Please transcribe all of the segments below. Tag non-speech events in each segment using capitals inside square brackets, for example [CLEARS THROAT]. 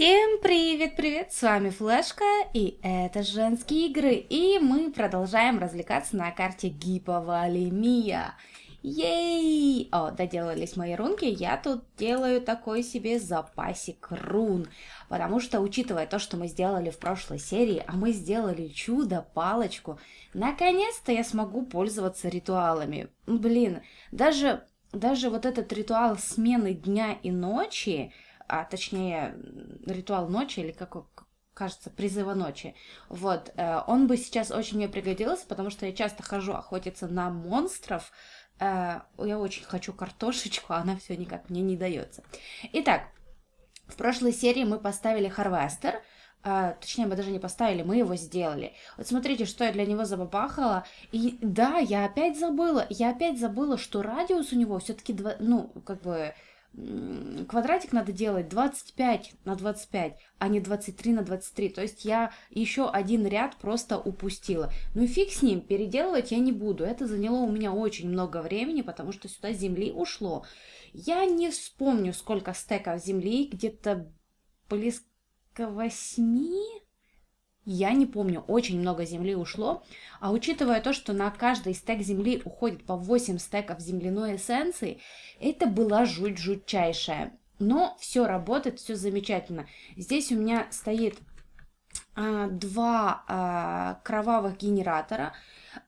Всем привет-привет! С вами Флешка, и это «Женские игры», и мы продолжаем развлекаться на карте Гиповалимия. Ей! О, доделались мои рунки, я тут делаю такой себе запасик рун, потому что, учитывая то, что мы сделали в прошлой серии, а мы сделали чудо-палочку, наконец-то я смогу пользоваться ритуалами. Блин, даже, даже вот этот ритуал смены дня и ночи – а точнее ритуал ночи или как кажется, призыва ночи. Вот, э, он бы сейчас очень мне пригодился, потому что я часто хожу охотиться на монстров. Э, я очень хочу картошечку, [LAUGHS] а она все никак мне не дается. Итак, в прошлой серии мы поставили Харвестер, а, точнее, мы даже не поставили, мы его сделали. Вот смотрите, что я для него забабахала. И да, я опять забыла, я опять забыла, что радиус у него все-таки, ну, как бы, квадратик надо делать 25 на 25, а не 23 на 23. То есть я еще один ряд просто упустила. Ну и фиг с ним, переделывать я не буду. Это заняло у меня очень много времени, потому что сюда земли ушло. Я не вспомню, сколько стеков земли, где-то близко 8 я не помню, очень много земли ушло, а учитывая то, что на каждый стек земли уходит по 8 стеков земляной эссенции, это была жуть жутчайшая. Но все работает, все замечательно. Здесь у меня стоит а, два а, кровавых генератора –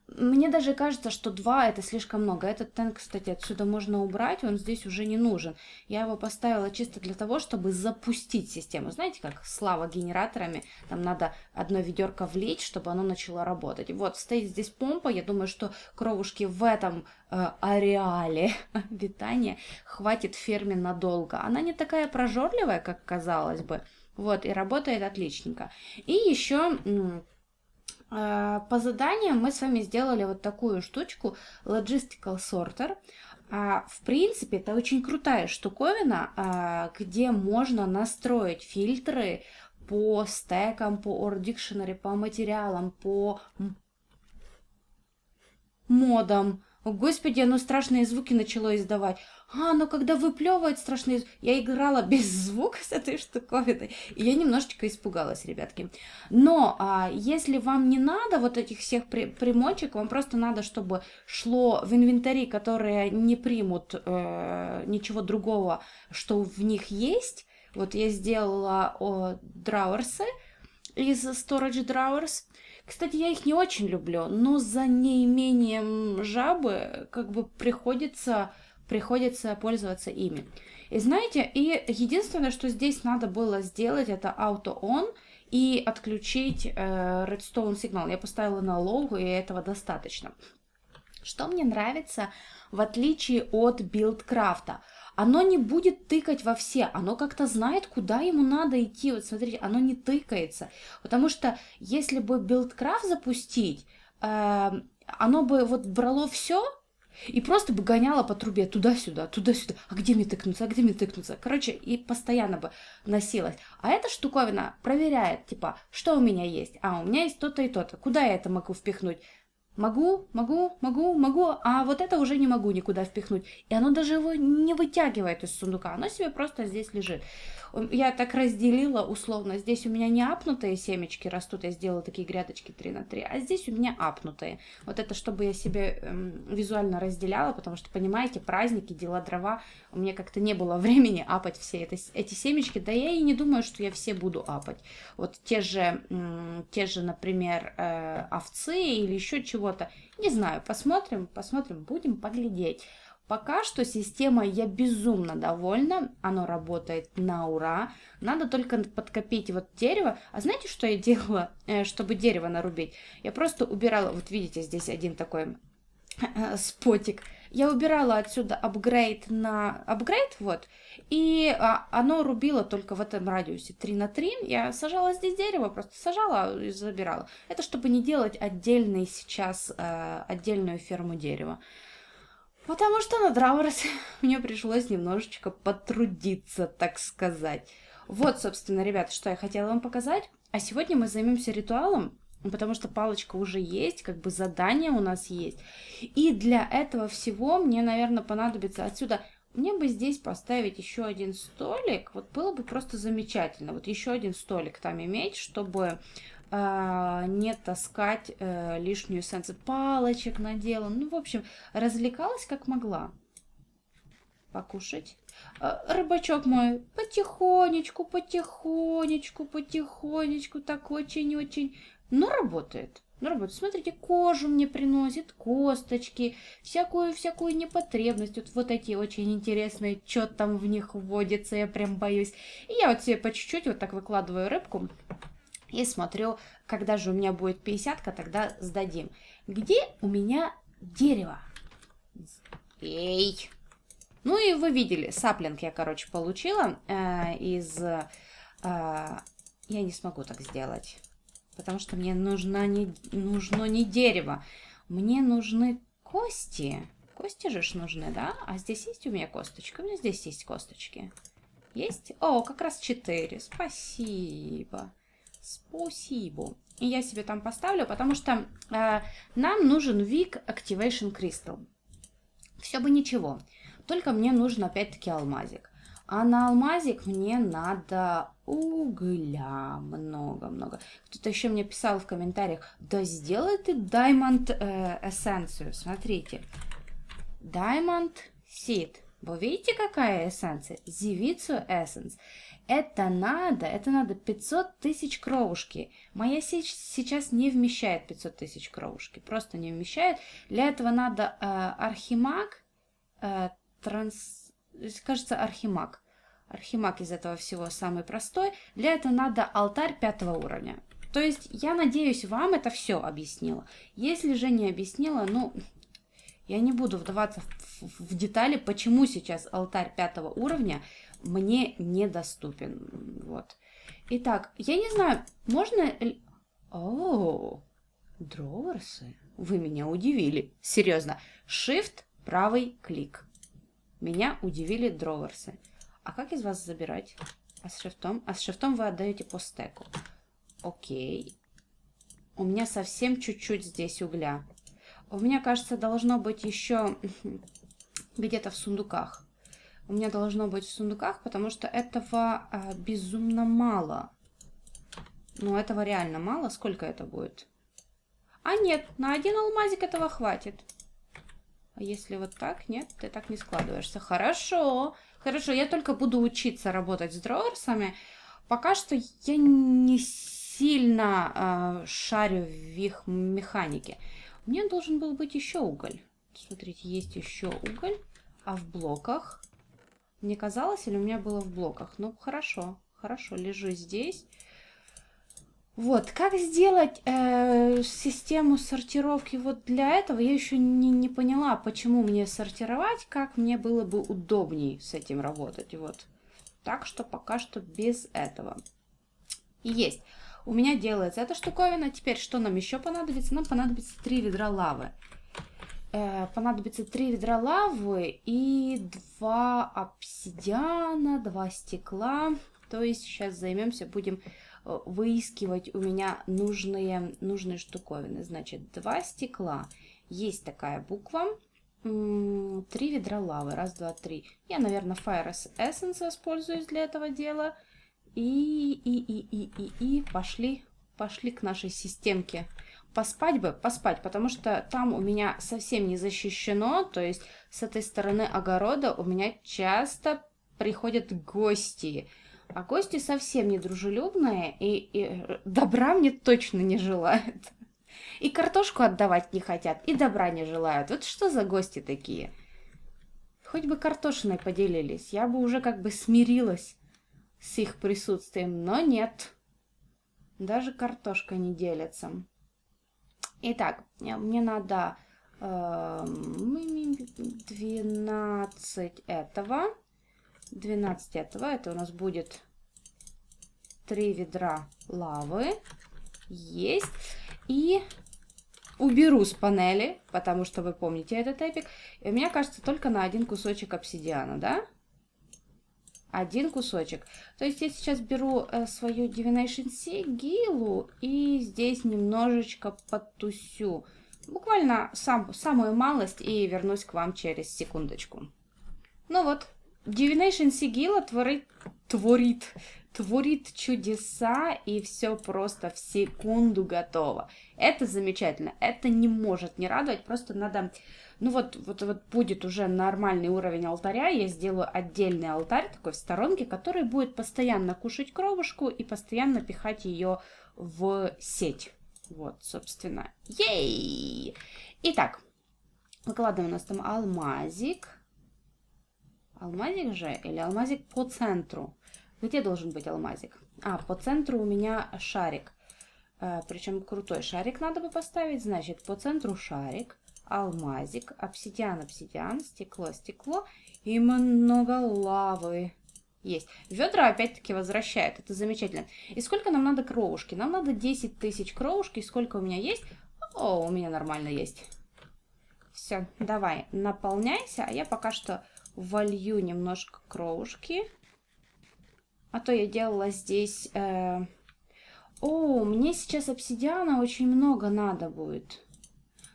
мне даже кажется, что два – это слишком много. Этот танк, кстати, отсюда можно убрать, он здесь уже не нужен. Я его поставила чисто для того, чтобы запустить систему. Знаете, как слава генераторами, там надо одно ведерко влить, чтобы оно начало работать. Вот, стоит здесь помпа, я думаю, что кровушки в этом э, ареале питания [LAUGHS] хватит ферме надолго. Она не такая прожорливая, как казалось бы. Вот, и работает отличненько. И еще а, по заданию мы с вами сделали вот такую штучку Logistical Sorter. А, в принципе, это очень крутая штуковина, а, где можно настроить фильтры по стекам, по Or Dictionary, по материалам, по модам, о, Господи, оно страшные звуки начало издавать. А, оно когда выплевывает страшные... Я играла [LAUGHS] без звука с этой штуковиной, и я немножечко испугалась, ребятки. Но а, если вам не надо вот этих всех при... примочек, вам просто надо, чтобы шло в инвентари, которые не примут э, ничего другого, что в них есть. Вот я сделала о, драуэрсы из Storage Drawers. Кстати, я их не очень люблю, но за неимением жабы как бы приходится, приходится пользоваться ими. И знаете, и единственное, что здесь надо было сделать, это auto-on и отключить э, redstone сигнал. Я поставила на логу, и этого достаточно. Что мне нравится, в отличие от билдкрафта – оно не будет тыкать во все, оно как-то знает, куда ему надо идти. Вот смотрите, оно не тыкается. Потому что если бы билдкрафт запустить, э, оно бы вот брало все, и просто бы гоняло по трубе туда-сюда, туда-сюда, а где мне тыкнуться, а где мне тыкнуться, короче, и постоянно бы носилась. А эта штуковина проверяет, типа, что у меня есть, а у меня есть то-то и то-то, куда я это могу впихнуть, Могу, могу, могу, могу, а вот это уже не могу никуда впихнуть. И оно даже его не вытягивает из сундука, оно себе просто здесь лежит. Я так разделила условно, здесь у меня не апнутые семечки растут, я сделала такие грядочки 3 на 3, а здесь у меня апнутые. Вот это чтобы я себе эм, визуально разделяла, потому что, понимаете, праздники, дела дрова, у меня как-то не было времени апать все это, эти семечки, да я и не думаю, что я все буду апать. Вот те же, эм, те же например, э, овцы или еще чего чего-то. Не знаю, посмотрим, посмотрим, будем поглядеть. Пока что система я безумно довольна, оно работает на ура. Надо только подкопить вот дерево. А знаете, что я делала, э, чтобы дерево нарубить? Я просто убирала, вот видите, здесь один такой э, э, спотик, я убирала отсюда апгрейд на апгрейд, вот, и а, оно рубило только в этом радиусе 3 на 3. Я сажала здесь дерево, просто сажала и забирала. Это чтобы не делать отдельный сейчас, э, отдельную ферму дерева. Потому что на Драурсе [LAUGHS] мне пришлось немножечко потрудиться, так сказать. Вот, собственно, ребята, что я хотела вам показать. А сегодня мы займемся ритуалом, ну, потому что палочка уже есть, как бы задание у нас есть. И для этого всего мне, наверное, понадобится отсюда... Мне бы здесь поставить еще один столик, вот было бы просто замечательно. Вот еще один столик там иметь, чтобы э, не таскать э, лишнюю сенсы палочек надела. Ну, в общем, развлекалась как могла. Покушать. Э, рыбачок мой потихонечку, потихонечку, потихонечку, так очень-очень но работает. ну работает. Смотрите, кожу мне приносит, косточки, всякую-всякую непотребность. Вот, вот эти очень интересные, что там в них вводится, я прям боюсь. И я вот себе по чуть-чуть вот так выкладываю рыбку и смотрю, когда же у меня будет 50 тогда сдадим. Где у меня дерево? Эй! Ну и вы видели, саплинг я, короче, получила э, из... Э, я не смогу так сделать потому что мне нужно не, нужно не дерево. Мне нужны кости. Кости же ж нужны, да? А здесь есть у меня косточки. У меня здесь есть косточки. Есть? О, как раз 4. Спасибо. Спасибо. И я себе там поставлю, потому что э, нам нужен вик Activation Crystal. Все бы ничего. Только мне нужен опять-таки алмазик. А на алмазик мне надо угля много-много. Кто-то еще мне писал в комментариях, да сделай ты Diamond э, эссенцию, смотрите. Diamond Seed. Вы видите, какая эссенция? Зевицу эссенс. Это надо, это надо 500 тысяч кровушки. Моя сеть сейчас не вмещает 500 тысяч кровушки, просто не вмещает. Для этого надо э, архимаг, э, транс... кажется, архимаг. Архимаг из этого всего самый простой. Для этого надо алтарь пятого уровня. То есть, я надеюсь, вам это все объяснила. Если же не объяснила, ну, я не буду вдаваться в, в, в детали, почему сейчас алтарь пятого уровня мне недоступен. Вот. Итак, я не знаю, можно... О, дроверсы. Вы меня удивили. Серьезно. Shift, правый клик. Меня удивили дроверсы. А как из вас забирать? А с шифтом? А с шифтом вы отдаете по стеку. Окей. У меня совсем чуть-чуть здесь угля. У меня, кажется, должно быть еще [LAUGHS] где-то в сундуках. У меня должно быть в сундуках, потому что этого а, безумно мало. Ну, этого реально мало. Сколько это будет? А нет, на один алмазик этого хватит. А если вот так? Нет, ты так не складываешься. Хорошо. Хорошо. Хорошо, я только буду учиться работать с дроверсами. Пока что я не сильно э, шарю в их механике. Мне должен был быть еще уголь. Смотрите, есть еще уголь. А в блоках? Мне казалось, или у меня было в блоках? Ну, хорошо, хорошо, лежу здесь. Вот, как сделать э, систему сортировки вот для этого, я еще не, не поняла, почему мне сортировать, как мне было бы удобней с этим работать, вот. Так что пока что без этого. Есть. У меня делается эта штуковина. Теперь что нам еще понадобится? Нам понадобится три ведра лавы. Э, понадобится три ведра лавы и два обсидиана, два стекла. То есть сейчас займемся, будем Э, выискивать у меня нужные, нужные штуковины. Значит, два стекла. Есть такая буква. Три ведра лавы. Раз, два, три. Я, наверное, Fire Essence используюсь для этого дела. И, и, и, и, и, и пошли, пошли к нашей системке. Поспать бы, поспать, потому что там у меня совсем не защищено, то есть с этой стороны огорода у меня часто приходят гости. А гости совсем недружелюбные и, и добра мне точно не желают. И картошку отдавать не хотят, и добра не желают. Вот что за гости такие? Хоть бы картошиной поделились, я бы уже как бы смирилась с их присутствием, но нет. Даже картошка не делится. Итак, мне надо э, эм, 12 этого. 12 этого это у нас будет 3 ведра лавы. Есть. И уберу с панели, потому что вы помните этот эпик. И у меня, кажется, только на один кусочек обсидиана, да? Один кусочек. То есть я сейчас беру э, свою Divination Сигилу и здесь немножечко потусю. Буквально сам, самую малость и вернусь к вам через секундочку. Ну вот, Divination Сигила творит, творит, творит чудеса, и все просто в секунду готово. Это замечательно, это не может не радовать, просто надо... Ну вот, вот, вот будет уже нормальный уровень алтаря, я сделаю отдельный алтарь такой в сторонке, который будет постоянно кушать кровушку и постоянно пихать ее в сеть. Вот, собственно. Ей! Итак, выкладываем у нас там алмазик. Алмазик же или алмазик по центру? Где должен быть алмазик? А, по центру у меня шарик. Э, Причем крутой шарик надо бы поставить. Значит, по центру шарик, алмазик, обсидиан, обсидиан, стекло, стекло и много лавы. Есть. Ведра опять-таки возвращают. Это замечательно. И сколько нам надо кровушки? Нам надо 10 тысяч кровушки. Сколько у меня есть? О, у меня нормально есть. Все, давай, наполняйся. А я пока что волью немножко кровушки. А то я делала здесь... Э... О, мне сейчас обсидиана очень много надо будет.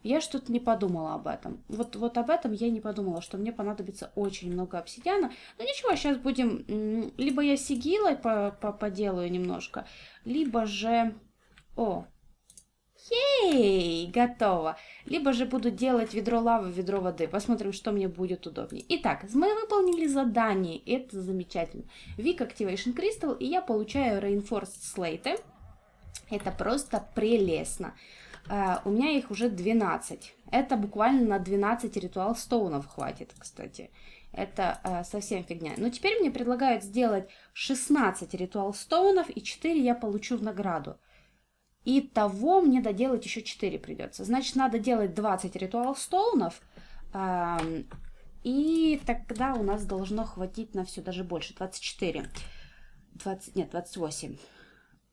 Я что-то не подумала об этом. Вот, вот об этом я не подумала, что мне понадобится очень много обсидиана. Но ну, ничего, сейчас будем... Либо я сигилой по -по поделаю немножко, либо же... О, Ей, готово. Либо же буду делать ведро лавы, ведро воды. Посмотрим, что мне будет удобнее. Итак, мы выполнили задание. Это замечательно. Вик Activation Crystal, и я получаю Reinforced Slate. Это просто прелестно. Э, у меня их уже 12. Это буквально на 12 ритуал стоунов хватит, кстати. Это э, совсем фигня. Но теперь мне предлагают сделать 16 ритуал стоунов, и 4 я получу в награду. И того мне доделать еще 4 придется. Значит, надо делать 20 ритуал стоунов. И тогда у нас должно хватить на все, даже больше. 24. 20, нет, 28.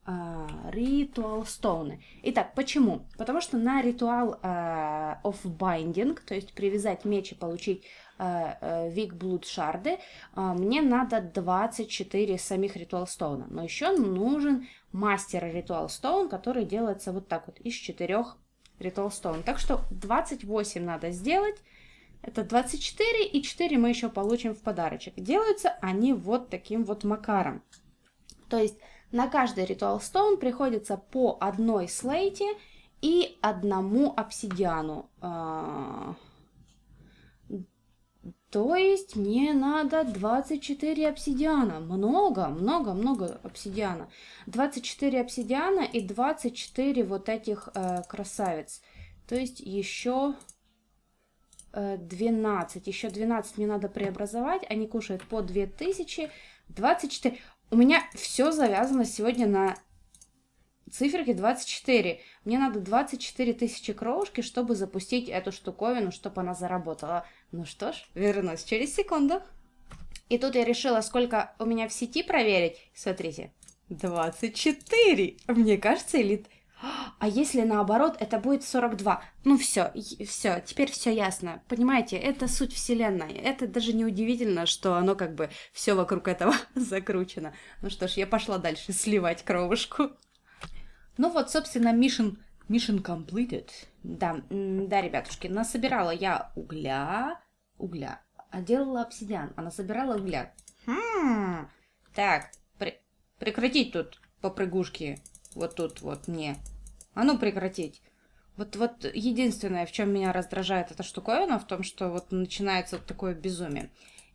А, ритуал стоуны. Итак, почему? Потому что на ритуал а, of binding, то есть привязать меч и получить Вик а, blood Шарды, мне надо 24 самих ритуал стоуна. Но еще нужен мастера ритуал Stone, который делается вот так вот из четырех ритуал Stone. Так что 28 надо сделать. Это 24 и 4 мы еще получим в подарочек. Делаются они вот таким вот макаром. То есть на каждый ритуал Stone приходится по одной слейте и одному обсидиану. А, то есть мне надо 24 обсидиана. Много, много, много обсидиана. 24 обсидиана и 24 вот этих э, красавиц. То есть еще 12. Еще 12 мне надо преобразовать. Они кушают по 2000. 24. У меня все завязано сегодня на циферки 24. Мне надо 24 тысячи кровушки, чтобы запустить эту штуковину, чтобы она заработала. Ну что ж, вернусь через секунду. И тут я решила, сколько у меня в сети проверить. Смотрите, 24. Мне кажется, элит... А если наоборот, это будет 42. Ну все, все, теперь все ясно. Понимаете, это суть вселенной. Это даже не удивительно, что оно как бы все вокруг этого [LAUGHS] закручено. Ну что ж, я пошла дальше сливать кровушку. Ну вот, собственно, Mission, mission completed. Да, да, ребятушки, насобирала я угля, угля, а делала обсидиан, Она собирала угля. Хм, так, при, прекратить тут попрыгушки, вот тут вот мне. А ну прекратить. Вот, вот единственное, в чем меня раздражает эта штуковина, в том, что вот начинается вот такое безумие.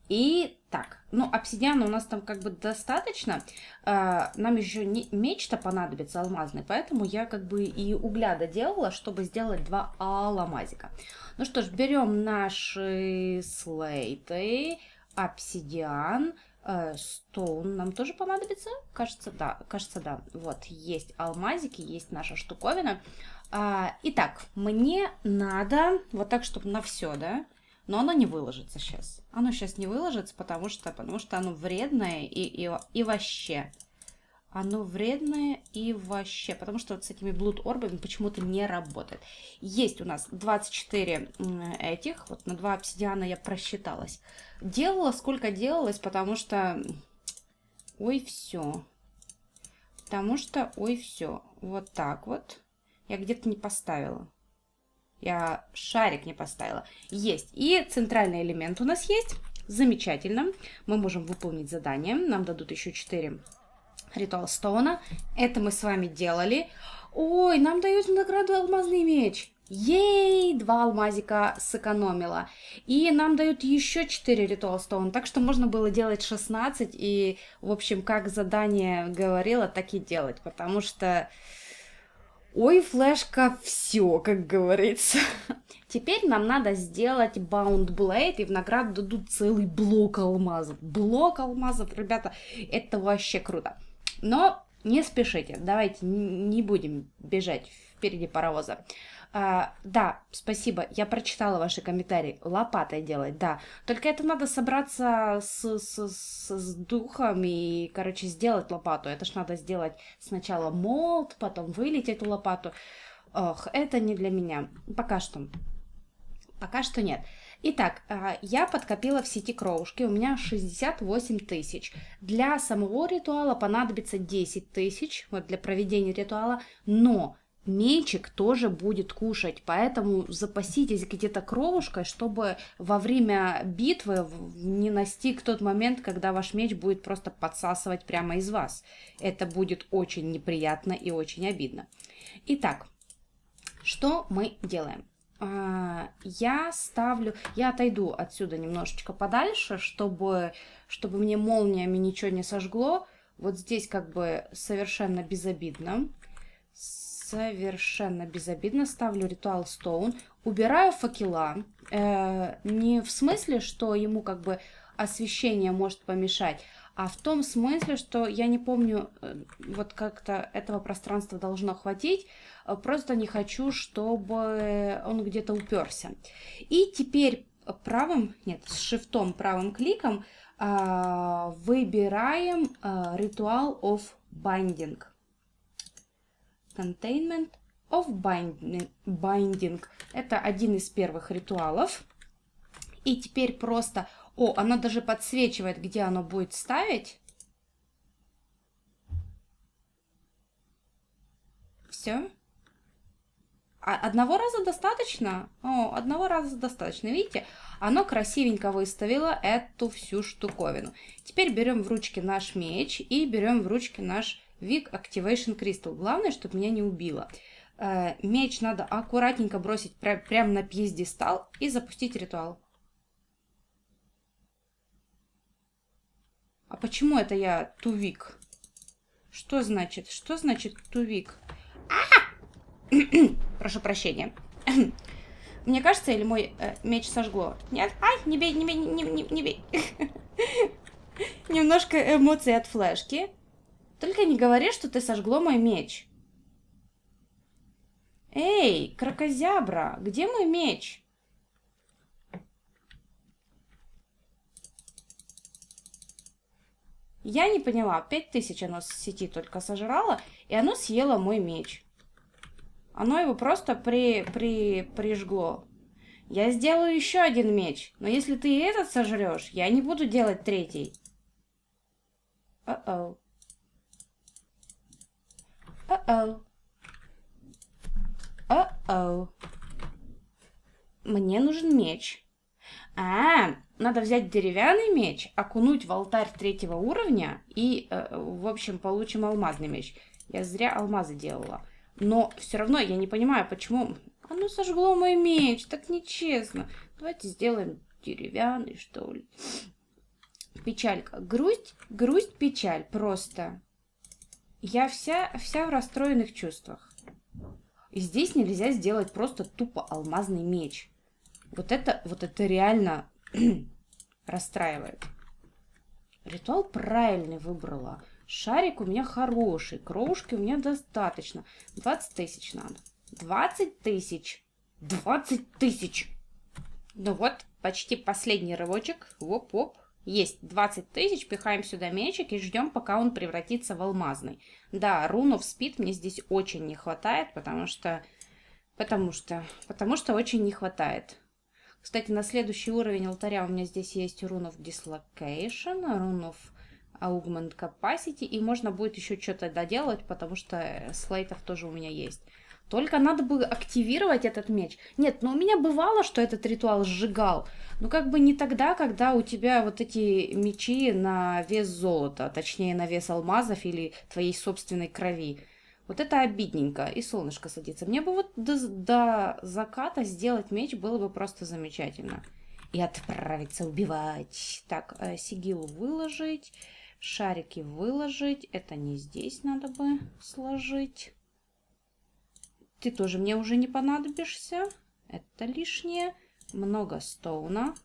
И так, ну, обсидиана у нас там как бы достаточно. А, нам еще меч-то понадобится алмазный, поэтому я как бы и угля доделала, чтобы сделать два алмазика. Ну что ж, берем наши слейты, обсидиан, э, Стоун нам тоже понадобится? Кажется, да. Кажется, да. Вот, есть алмазики, есть наша штуковина. А, итак, мне надо вот так, чтобы на все, да? Но оно не выложится сейчас. Оно сейчас не выложится, потому что, потому что оно вредное и, и, и вообще. Оно вредное и вообще, потому что вот с этими блуд орбами почему-то не работает. Есть у нас 24 этих, вот на 2 обсидиана я просчиталась. Делала сколько делалось, потому что... Ой, все. Потому что, ой, все. Вот так вот. Я где-то не поставила. Я шарик не поставила. Есть. И центральный элемент у нас есть. Замечательно. Мы можем выполнить задание. Нам дадут еще 4 ритуал Стоуна. Это мы с вами делали. Ой, нам дают в награду алмазный меч. Ей, два алмазика сэкономила. И нам дают еще 4 ритуал стоун, так что можно было делать 16. И, в общем, как задание говорило, так и делать, потому что Ой, флешка, все, как говорится. Теперь нам надо сделать Bound Blade, и в награду дадут целый блок алмазов. Блок алмазов, ребята, это вообще круто. Но не спешите, давайте не будем бежать впереди паровоза. А, да, спасибо, я прочитала ваши комментарии. Лопатой делать, да. Только это надо собраться с, с, с, с духом и, короче, сделать лопату. Это ж надо сделать сначала молд, потом вылить эту лопату. Ох, это не для меня. Пока что. Пока что нет. Итак, а, я подкопила в сети кровушки, у меня 68 тысяч. Для самого ритуала понадобится 10 тысяч, вот для проведения ритуала, но мечик тоже будет кушать. Поэтому запаситесь где-то кровушкой, чтобы во время битвы не настиг тот момент, когда ваш меч будет просто подсасывать прямо из вас. Это будет очень неприятно и очень обидно. Итак, что мы делаем? А, я ставлю, я отойду отсюда немножечко подальше, чтобы, чтобы мне молниями ничего не сожгло. Вот здесь как бы совершенно безобидно совершенно безобидно ставлю ритуал Стоун, убираю факела. Э, не в смысле, что ему как бы освещение может помешать, а в том смысле, что я не помню, э, вот как-то этого пространства должно хватить, э, просто не хочу, чтобы он где-то уперся. И теперь правым, нет, с шифтом правым кликом э, выбираем э, ритуал of binding. Containment of Binding. Это один из первых ритуалов. И теперь просто... О, она даже подсвечивает, где оно будет ставить. Все. А одного раза достаточно? О, одного раза достаточно. Видите, оно красивенько выставило эту всю штуковину. Теперь берем в ручки наш меч и берем в ручки наш Вик Activation Crystal. Главное, чтобы меня не убило. Э, меч надо аккуратненько бросить прямо прям на пьездестал и запустить ритуал. А почему это я тувик? Что значит? Что значит тувик? А! [COUGHS] Прошу прощения. [COUGHS] Мне кажется, или мой э, меч сожгло? Нет? Ай, не бей, не бей, не, не, не бей. [LAUGHS] Немножко эмоций от флешки. Только не говори, что ты сожгло мой меч. Эй, крокозябра, где мой меч? Я не поняла, пять тысяч оно с сети только сожрало, и оно съело мой меч. Оно его просто при, при, прижгло. Я сделаю еще один меч, но если ты этот сожрешь, я не буду делать третий. Uh-oh. Uh-oh. Uh-oh. Мне нужен меч. А, надо взять деревянный меч, окунуть в алтарь третьего уровня и, э, в общем, получим алмазный меч. Я зря алмазы делала. Но все равно я не понимаю, почему... Оно «А ну, сожгло мой меч, так нечестно. Давайте сделаем деревянный, что ли. Печалька. Грусть, грусть, печаль просто. Я вся, вся в расстроенных чувствах. И здесь нельзя сделать просто тупо алмазный меч. Вот это, вот это реально [CLEARS THROAT] расстраивает. Ритуал правильный выбрала. Шарик у меня хороший, крошки у меня достаточно. 20 тысяч надо. 20 тысяч! 20 тысяч! Ну вот, почти последний рывочек. Воп-воп. Есть 20 тысяч, пихаем сюда мячик и ждем, пока он превратится в алмазный. Да, рунов спид мне здесь очень не хватает, потому что... Потому что... Потому что очень не хватает. Кстати, на следующий уровень алтаря у меня здесь есть рунов Dislocation, рунов Augment Capacity, и можно будет еще что-то доделать, потому что слейтов тоже у меня есть. Только надо бы активировать этот меч. Нет, но ну, у меня бывало, что этот ритуал сжигал. Но ну, как бы не тогда, когда у тебя вот эти мечи на вес золота, точнее на вес алмазов или твоей собственной крови. Вот это обидненько, и солнышко садится. Мне бы вот до, до заката сделать меч было бы просто замечательно. И отправиться убивать. Так, э, сигилу выложить, шарики выложить. Это не здесь надо бы сложить. Ты тоже мне уже не понадобишься. Это лишнее. Много стоуна.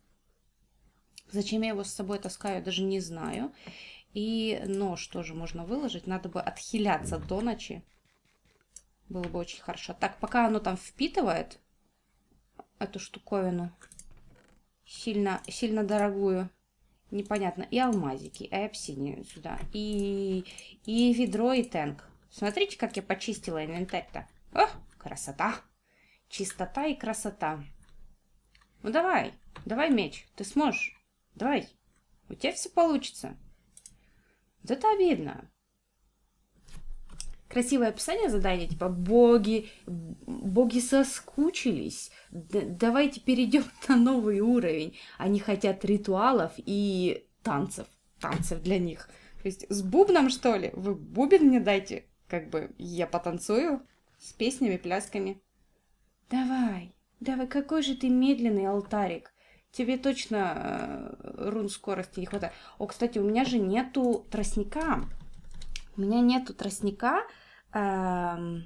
Зачем я его с собой таскаю, даже не знаю. И нож тоже можно выложить. Надо бы отхиляться до ночи. Было бы очень хорошо. Так, пока оно там впитывает эту штуковину, сильно, сильно дорогую, непонятно, и алмазики, и обсидию сюда, и, и ведро, и танк. Смотрите, как я почистила инвентарь-то. О, красота! Чистота и красота. Ну давай, давай меч, ты сможешь. Давай, у тебя все получится. это обидно. Красивое описание задания, типа боги, боги соскучились, давайте перейдем [LAUGHS] на новый уровень. Они хотят ритуалов и танцев, танцев для них. То есть с бубном, что ли? Вы бубен мне дайте, как бы я потанцую с песнями-плясками. «Давай, давай, какой же ты медленный алтарик! Тебе точно э, рун скорости не хватает. О, кстати, у меня же нету тростника. У меня нету тростника. Э,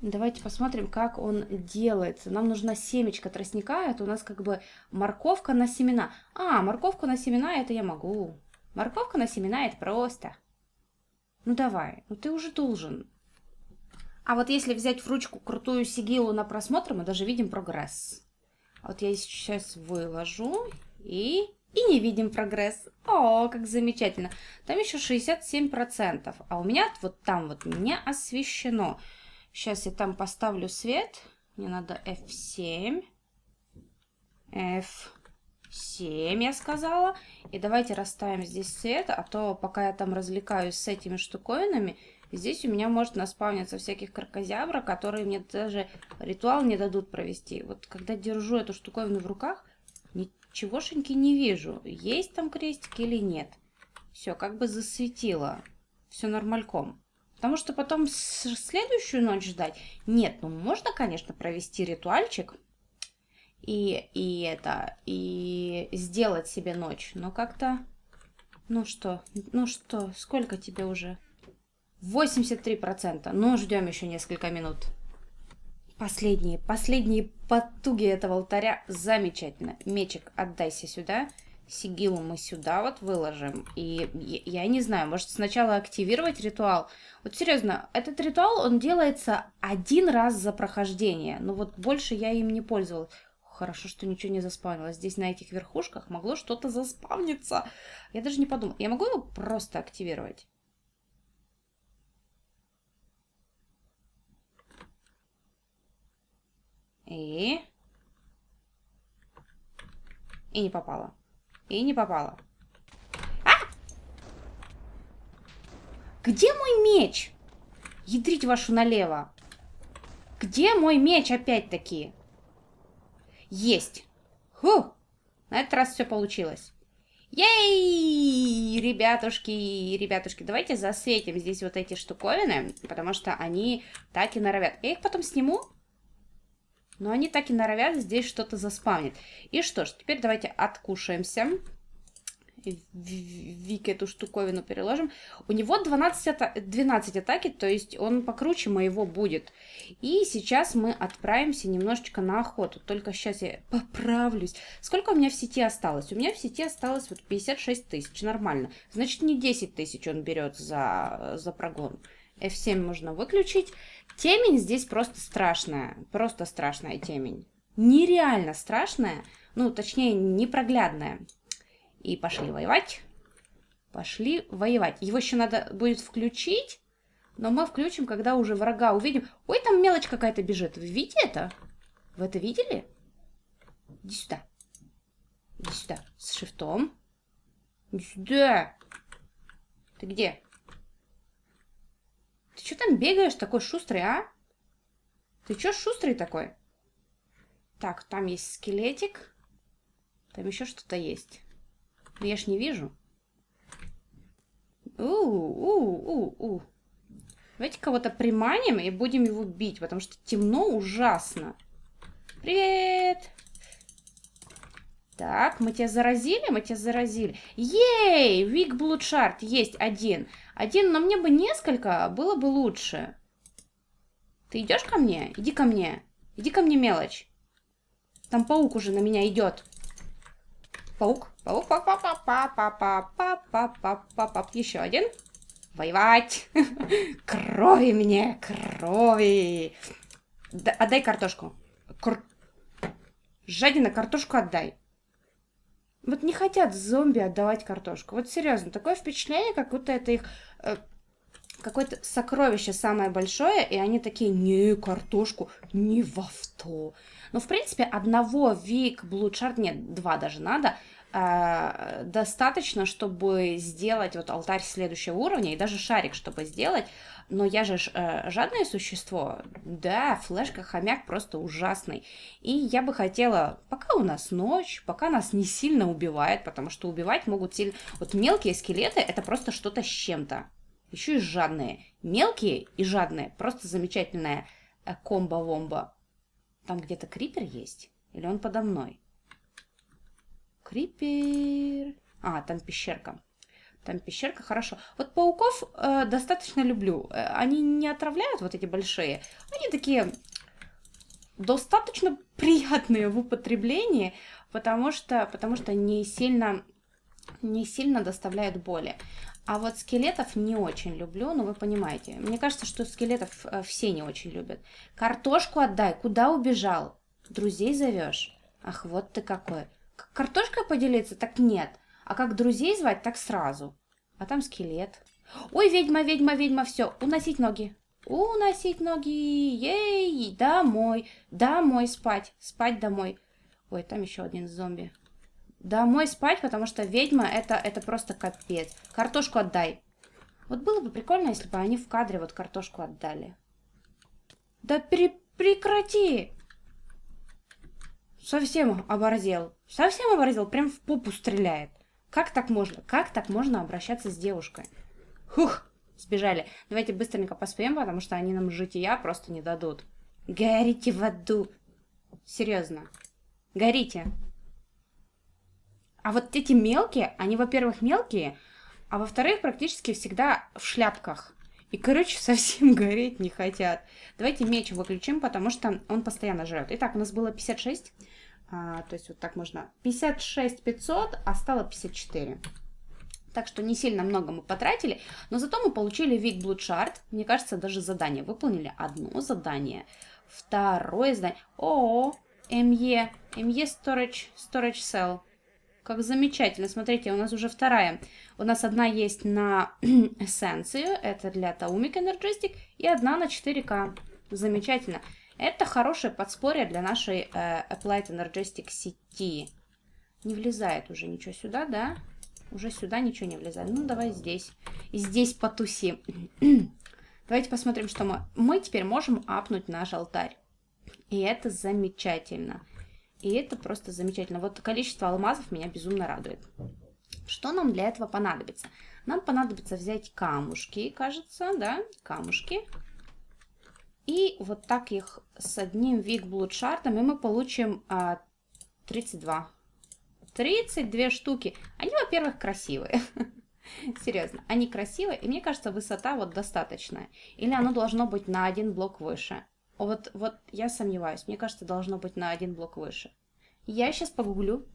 Давайте посмотрим, как он делается. Нам нужна семечка тростника, это у нас как бы морковка на семена. А, морковку на семена это я могу. Морковка на семена это просто. Ну давай, ну ты уже должен. А вот если взять в ручку крутую сигилу на просмотр, мы даже видим прогресс. А вот я сейчас выложу и... И не видим прогресс. О, как замечательно. Там еще 67%. А у меня вот там вот не освещено. Сейчас я там поставлю свет. Мне надо F7. F. 7, я сказала. И давайте расставим здесь цвет, а то пока я там развлекаюсь с этими штуковинами, здесь у меня может наспавниться всяких крокозябра, которые мне даже ритуал не дадут провести. Вот когда держу эту штуковину в руках, ничегошеньки не вижу, есть там крестик или нет. Все, как бы засветило, все нормальком. Потому что потом следующую ночь ждать? Нет, ну можно, конечно, провести ритуальчик, и, и это, и сделать себе ночь. Но как-то... Ну что, ну что, сколько тебе уже? 83%. Ну, ждем еще несколько минут. Последние, последние потуги этого алтаря. Замечательно. Мечик, отдайся сюда. Сигилу мы сюда вот выложим. И я, я не знаю, может сначала активировать ритуал? Вот серьезно, этот ритуал, он делается один раз за прохождение. Но ну вот больше я им не пользовалась. Хорошо, что ничего не заспавнилось. Здесь на этих верхушках могло что-то заспавниться. Я даже не подумал. Я могу его просто активировать? И... И не попало. И не попало. А! Где мой меч? Ядрить вашу налево. Где мой меч опять-таки? Есть! Ху! На этот раз все получилось. Ей, ребятушки, ребятушки, давайте засветим здесь вот эти штуковины, потому что они так и норовят. Я их потом сниму, но они так и норовят здесь что-то заспавнить. И что ж, теперь давайте откушаемся. Вики эту штуковину переложим. У него 12, ата 12 атаки, то есть он покруче моего будет. И сейчас мы отправимся немножечко на охоту. Только сейчас я поправлюсь. Сколько у меня в сети осталось? У меня в сети осталось вот 56 тысяч, нормально. Значит, не 10 тысяч он берет за, за прогон. F7 можно выключить. Темень здесь просто страшная. Просто страшная темень. Нереально страшная. Ну, точнее, непроглядная. И пошли воевать. Пошли воевать. Его еще надо будет включить, но мы включим, когда уже врага увидим. Ой, там мелочь какая-то бежит. Вы видите это? Вы это видели? Иди сюда. Иди сюда. С шифтом. Иди сюда. Ты где? Ты что там бегаешь такой шустрый, а? Ты что шустрый такой? Так, там есть скелетик. Там еще что-то есть. Я ж не вижу. У-у-у-у. Давайте кого-то приманим и будем его бить, потому что темно ужасно. Привет! Так, мы тебя заразили, мы тебя заразили. Ей! Вик Блудшард есть один. Один, но мне бы несколько, а было бы лучше. Ты идешь ко мне? Иди ко мне. Иди ко мне, мелочь. Там паук уже на меня идет. Паук. Паук. па па па па па па па па па па па Еще один. Воевать. Крови мне. Крови. отдай картошку. Кр... Жадина, картошку отдай. Вот не хотят зомби отдавать картошку. Вот серьезно, такое впечатление, как будто это их э, какое-то сокровище самое большое, и они такие, не, картошку, не во авто. Но, ну, в принципе, одного Вик Блудшард, нет, два даже надо, э, достаточно, чтобы сделать вот алтарь следующего уровня, и даже шарик, чтобы сделать. Но я же э, жадное существо, да, флешка хомяк просто ужасный. И я бы хотела, пока у нас ночь, пока нас не сильно убивает, потому что убивать могут сильно... Вот мелкие скелеты, это просто что-то с чем-то. Еще и жадные. Мелкие и жадные. Просто замечательная э, комбо-вомба. Там где-то крипер есть? Или он подо мной? Крипер... А, там пещерка. Там пещерка, хорошо. Вот пауков э, достаточно люблю. Э, они не отравляют вот эти большие. Они такие достаточно приятные в употреблении, потому что, потому что не сильно не сильно доставляют боли. А вот скелетов не очень люблю, но ну, вы понимаете. Мне кажется, что скелетов э, все не очень любят. Картошку отдай, куда убежал? Друзей зовешь? Ах, вот ты какой. Как картошкой поделиться? Так нет. А как друзей звать, так сразу. А там скелет. Ой, ведьма, ведьма, ведьма, все, уносить ноги. Уносить ноги, ей, домой, домой спать, спать домой. Ой, там еще один зомби. Домой спать, потому что ведьма это, это просто капец. Картошку отдай. Вот было бы прикольно, если бы они в кадре вот картошку отдали. Да при прекрати! Совсем оборзел. Совсем оборзел, прям в попу стреляет. Как так можно? Как так можно обращаться с девушкой? Хух, сбежали. Давайте быстренько поспим, потому что они нам жития просто не дадут. Горите в аду. Серьезно. Горите. А вот эти мелкие, они, во-первых, мелкие, а во-вторых, практически всегда в шляпках. И, короче, [LAUGHS] совсем гореть не хотят. Давайте меч выключим, потому что он постоянно жрет. Итак, у нас было 56. А, то есть вот так можно. 56 500, а стало 54. Так что не сильно много мы потратили, но зато мы получили вид Блудшарт. Мне кажется, даже задание выполнили. Одно задание, второе задание. О, МЕ, МЕ Storage, Storage Cell. Как замечательно. Смотрите, у нас уже вторая. У нас одна есть на [CLEARS THROAT] эссенцию, это для Taumic Energistic, и одна на 4К. Замечательно. Это хорошее подспорье для нашей э, Applied Energistic сети. Не влезает уже ничего сюда, да? Уже сюда ничего не влезает. Ну, давай здесь. И здесь потусим. [CLEARS THROAT] Давайте посмотрим, что мы... Мы теперь можем апнуть наш алтарь. И это замечательно. И это просто замечательно. Вот количество алмазов меня безумно радует. Что нам для этого понадобится? Нам понадобится взять камушки, кажется, да, камушки. И вот так их с одним вигблуд шардом, и мы получим а, 32. 32 штуки. Они, во-первых, красивые. [LAUGHS] Серьезно, они красивые, и мне кажется, высота вот достаточная. Или оно должно быть на один блок выше. Вот, вот я сомневаюсь. Мне кажется, должно быть на один блок выше. Я сейчас погуглю.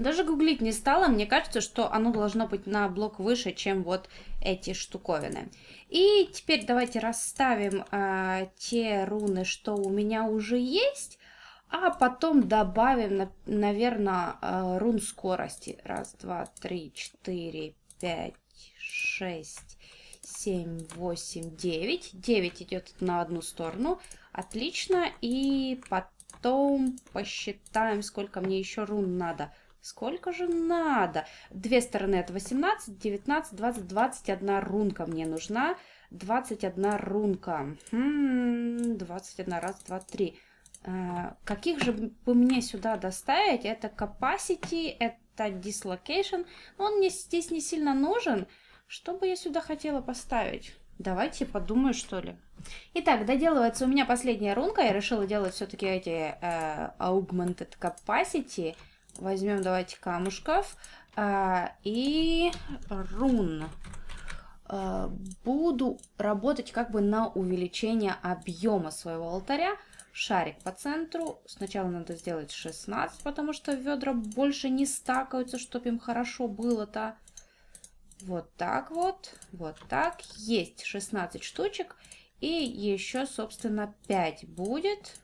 Даже гуглить не стала. Мне кажется, что оно должно быть на блок выше, чем вот эти штуковины. И теперь давайте расставим э, те руны, что у меня уже есть. А потом добавим, наверное, э, а, рун скорости. Раз, два, три, четыре, пять, шесть, семь, восемь, девять. Девять идет на одну сторону. Отлично. И потом посчитаем, сколько мне еще рун надо. Сколько же надо? Две стороны это 18, 19, 20, 21 рунка мне нужна. 21 рунка. Хм, 21 раз, два, три. Э, каких же бы мне сюда доставить? Это capacity, это dislocation. Он мне здесь не сильно нужен. Что бы я сюда хотела поставить? Давайте подумаю, что ли. Итак, доделывается у меня последняя рунка. Я решила делать все-таки эти э, augmented capacity. Возьмем, давайте, камушков э, и рун. Э, буду работать как бы на увеличение объема своего алтаря. Шарик по центру. Сначала надо сделать 16, потому что ведра больше не стакаются, чтобы им хорошо было-то. Вот так вот, вот так. Есть 16 штучек. И еще, собственно, 5 будет.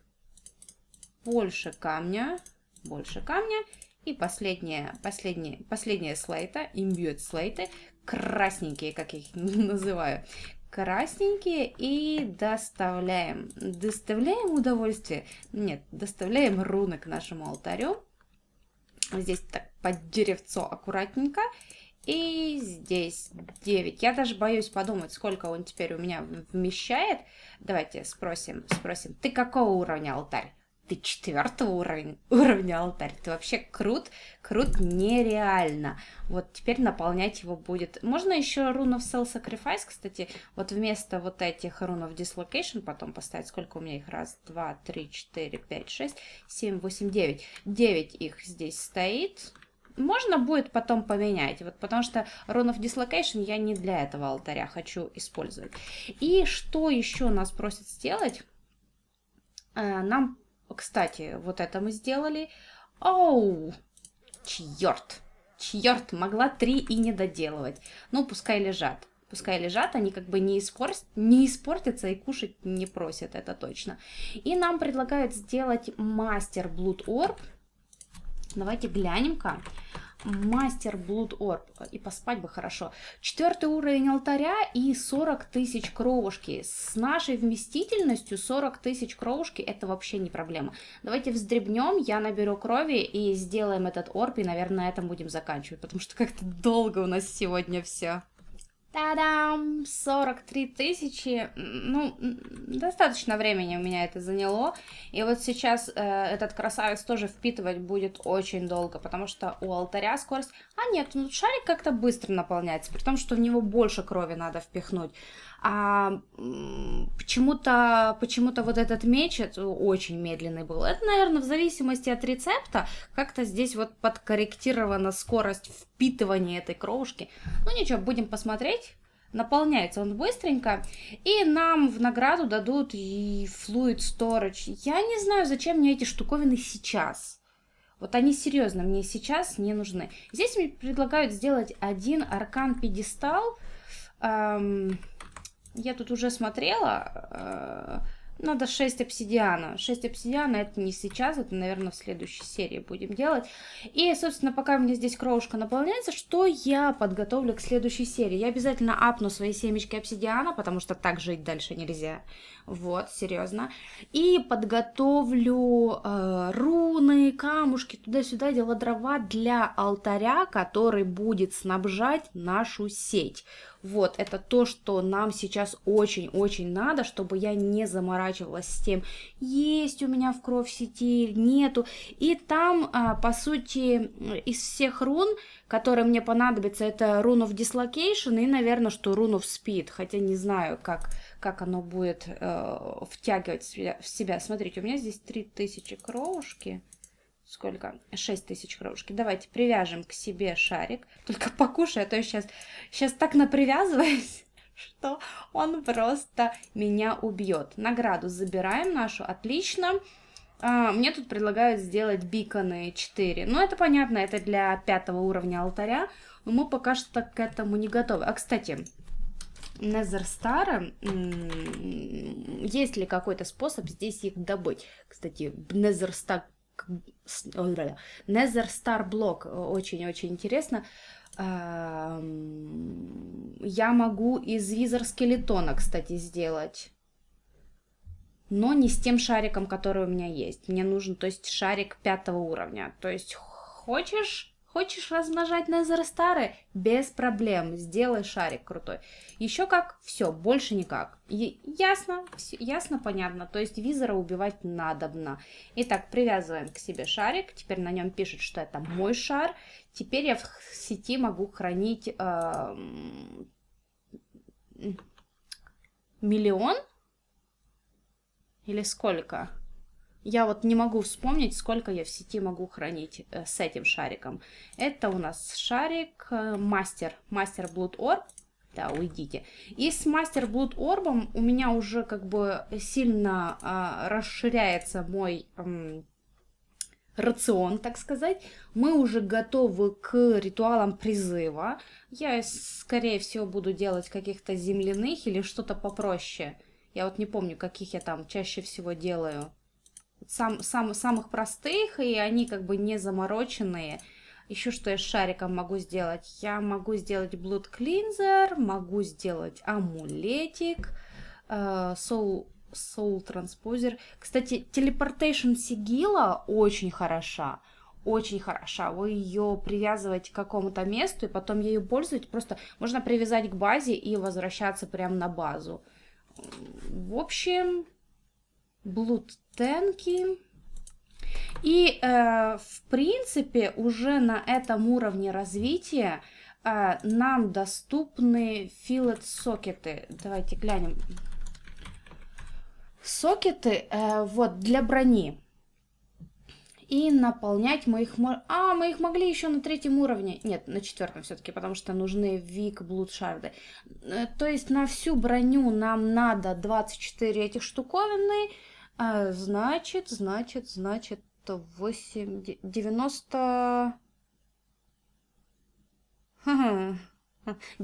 Больше камня, больше камня. И последние последние последние слайта, имбьют слайты, красненькие, как я их [LAUGHS] называю, красненькие и доставляем. Доставляем удовольствие. Нет, доставляем руны к нашему алтарю. Здесь так под деревцо аккуратненько. И здесь 9. Я даже боюсь подумать, сколько он теперь у меня вмещает. Давайте спросим, спросим, ты какого уровня алтарь? Ты четвертого уровня, [LAUGHS] уровня алтарь. Ты вообще крут, крут нереально. Вот теперь наполнять его будет. Можно еще в Cell Sacrifice, кстати, вот вместо вот этих рунов Dislocation потом поставить. Сколько у меня их? Раз, два, три, четыре, пять, шесть, семь, восемь, девять. Девять их здесь стоит. Можно будет потом поменять, вот потому что Run of Dislocation я не для этого алтаря хочу использовать. И что еще нас просят сделать? А, нам, кстати, вот это мы сделали. Оу, черт, черт, могла три и не доделывать. Ну, пускай лежат пускай лежат, они как бы не, испор... не испортятся и кушать не просят, это точно. И нам предлагают сделать мастер Blood Orb. Давайте глянем-ка. Мастер Блуд Орб. И поспать бы хорошо. Четвертый уровень алтаря и 40 тысяч кровушки. С нашей вместительностью 40 тысяч кровушки это вообще не проблема. Давайте вздребнем, я наберу крови и сделаем этот орб. И, наверное, на этом будем заканчивать, потому что как-то долго у нас сегодня все. Та-дам! 43 тысячи. Ну, достаточно времени у меня это заняло. И вот сейчас э, этот красавец тоже впитывать будет очень долго, потому что у алтаря скорость... А нет, ну шарик как-то быстро наполняется, при том, что в него больше крови надо впихнуть а почему-то почему вот этот меч очень медленный был. Это, наверное, в зависимости от рецепта, как-то здесь вот подкорректирована скорость впитывания этой кровушки. Ну ничего, будем посмотреть. Наполняется он быстренько, и нам в награду дадут и Fluid Storage. Я не знаю, зачем мне эти штуковины сейчас. Вот они серьезно мне сейчас не нужны. Здесь мне предлагают сделать один аркан-пьедестал. Эм, я тут уже смотрела, э, надо 6 обсидиана. 6 обсидиана это не сейчас, это, наверное, в следующей серии будем делать. И, собственно, пока у меня здесь крошка наполняется, что я подготовлю к следующей серии? Я обязательно апну свои семечки обсидиана, потому что так жить дальше нельзя. Вот, серьезно. И подготовлю э, руны, камушки, туда-сюда, дела дрова для алтаря, который будет снабжать нашу сеть. Вот, это то, что нам сейчас очень-очень надо, чтобы я не заморачивалась с тем, есть у меня в кровь сети, нету. И там, а, по сути, из всех рун, которые мне понадобятся, это Rune of Dislocation и, наверное, что Rune of Speed, хотя не знаю, как, как оно будет э, втягивать в себя. Смотрите, у меня здесь 3000 кровушки сколько? 6 тысяч кровушки. Давайте привяжем к себе шарик. Только покушай, а то я сейчас, сейчас так напривязываюсь, [LAUGHS] что он просто меня убьет. Награду забираем нашу, отлично. А, мне тут предлагают сделать биконы 4. Ну, это понятно, это для пятого уровня алтаря. Но мы пока что к этому не готовы. А, кстати, Незерстара, есть ли какой-то способ здесь их добыть? Кстати, Незерстар Незер Star Block, э, очень-очень интересно. Я могу из визор скелетона, кстати, сделать. Но не с тем шариком, который у меня есть. Мне нужен, то есть, шарик пятого уровня. То есть, хочешь Хочешь размножать незеры старые? Без проблем, сделай шарик крутой. Еще как? Все, больше никак. И ясно, все, ясно, понятно. То есть визора убивать надобно. Итак, привязываем к себе шарик. Теперь на нем пишет, что это мой шар. Теперь я в сети могу хранить э, миллион или сколько? Я вот не могу вспомнить, сколько я в сети могу хранить э, с этим шариком. Это у нас шарик э, мастер, мастер Blood Orb. Да, уйдите. И с мастер Blood Orb у меня уже как бы сильно э, расширяется мой э, рацион, так сказать. Мы уже готовы к ритуалам призыва. Я, скорее всего, буду делать каких-то земляных или что-то попроще. Я вот не помню, каких я там чаще всего делаю сам, сам, самых простых, и они как бы не замороченные. Еще что я с шариком могу сделать? Я могу сделать blood cleanser могу сделать амулетик, soul soul transposer Кстати, телепортейшн сигила очень хороша очень хороша. Вы ее привязываете к какому-то месту, и потом ею пользуете. Просто можно привязать к базе и возвращаться прямо на базу. В общем, blood стенки. И, э, в принципе, уже на этом уровне развития э, нам доступны филет-сокеты. Давайте глянем. Сокеты э, вот для брони. И наполнять мы их... А, мы их могли еще на третьем уровне. Нет, на четвертом все-таки, потому что нужны Вик, Блудшарды. То есть на всю броню нам надо 24 этих штуковины. А, значит, значит, значит, 8, 90...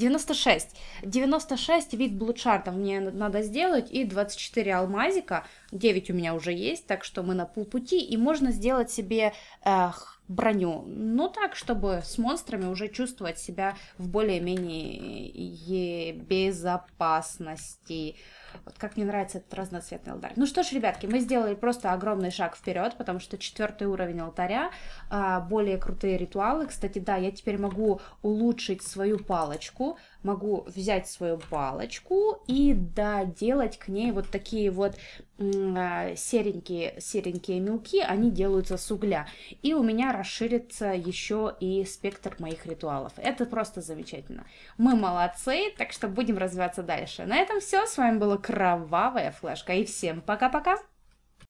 96. 96 вид блудшартов мне надо сделать и 24 алмазика. 9 у меня уже есть, так что мы на полпути. И можно сделать себе э, броню. Ну так, чтобы с монстрами уже чувствовать себя в более-менее безопасности. Вот как мне нравится этот разноцветный алтарь. Ну что ж, ребятки, мы сделали просто огромный шаг вперед, потому что четвертый уровень алтаря, а, более крутые ритуалы. Кстати, да, я теперь могу улучшить свою палочку, могу взять свою балочку и доделать к ней вот такие вот а, серенькие, серенькие мелки, они делаются с угля. И у меня расширится еще и спектр моих ритуалов. Это просто замечательно. Мы молодцы, так что будем развиваться дальше. На этом все. С вами была Кровавая Флешка. И всем пока-пока!